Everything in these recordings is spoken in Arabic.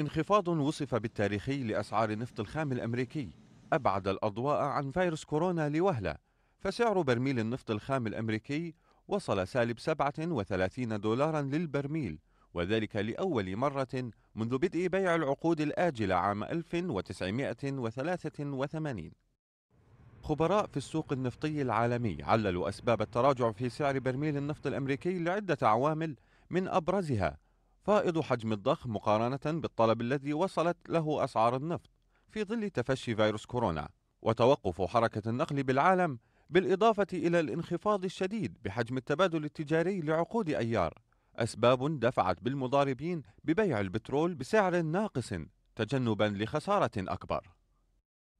انخفاض وصف بالتاريخي لأسعار النفط الخام الأمريكي أبعد الأضواء عن فيروس كورونا لوهلة فسعر برميل النفط الخام الأمريكي وصل سالب 37 دولارا للبرميل وذلك لأول مرة منذ بدء بيع العقود الآجلة عام 1983 خبراء في السوق النفطي العالمي عللوا أسباب التراجع في سعر برميل النفط الأمريكي لعدة عوامل من أبرزها فائض حجم الضخ مقارنة بالطلب الذي وصلت له أسعار النفط في ظل تفشي فيروس كورونا وتوقف حركة النقل بالعالم بالإضافة إلى الانخفاض الشديد بحجم التبادل التجاري لعقود أيار أسباب دفعت بالمضاربين ببيع البترول بسعر ناقص تجنبا لخسارة أكبر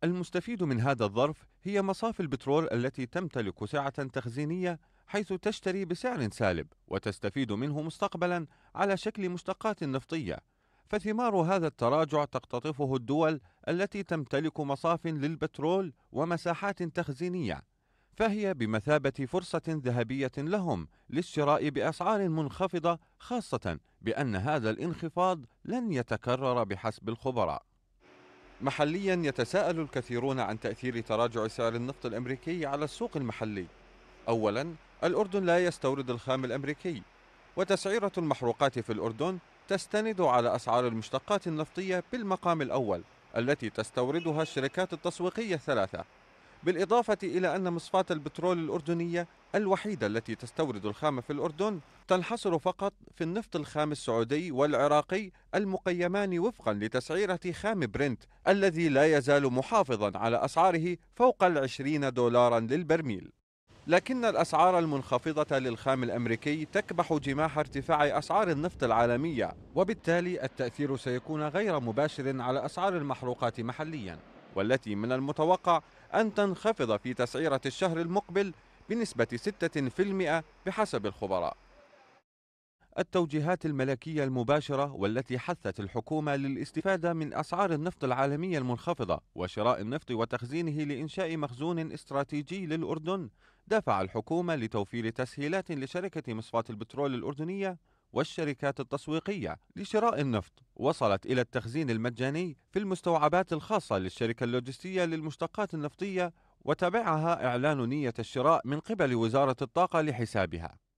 المستفيد من هذا الظرف هي مصافي البترول التي تمتلك سعة تخزينية حيث تشتري بسعر سالب وتستفيد منه مستقبلا على شكل مشتقات نفطية فثمار هذا التراجع تقتطفه الدول التي تمتلك مصاف للبترول ومساحات تخزينيه فهي بمثابة فرصة ذهبية لهم للشراء بأسعار منخفضة خاصة بأن هذا الانخفاض لن يتكرر بحسب الخبراء. محليا يتساءل الكثيرون عن تأثير تراجع سعر النفط الأمريكي على السوق المحلي. أولا الأردن لا يستورد الخام الأمريكي وتسعيرة المحروقات في الأردن تستند على أسعار المشتقات النفطية بالمقام الأول التي تستوردها الشركات التسويقية الثلاثة بالإضافة إلى أن مصفاة البترول الأردنية الوحيدة التي تستورد الخام في الأردن تنحصر فقط في النفط الخام السعودي والعراقي المقيمان وفقا لتسعيرة خام برنت الذي لا يزال محافظا على أسعاره فوق العشرين دولارا للبرميل لكن الأسعار المنخفضة للخام الأمريكي تكبح جماح ارتفاع أسعار النفط العالمية وبالتالي التأثير سيكون غير مباشر على أسعار المحروقات محليا والتي من المتوقع أن تنخفض في تسعيرة الشهر المقبل بنسبة 6% بحسب الخبراء التوجيهات الملكية المباشرة والتي حثت الحكومة للاستفادة من أسعار النفط العالمية المنخفضة وشراء النفط وتخزينه لإنشاء مخزون استراتيجي للأردن دفع الحكومة لتوفير تسهيلات لشركة مصفاة البترول الأردنية والشركات التسويقية لشراء النفط وصلت إلى التخزين المجاني في المستوعبات الخاصة للشركة اللوجستية للمشتقات النفطية وتبعها إعلان نية الشراء من قبل وزارة الطاقة لحسابها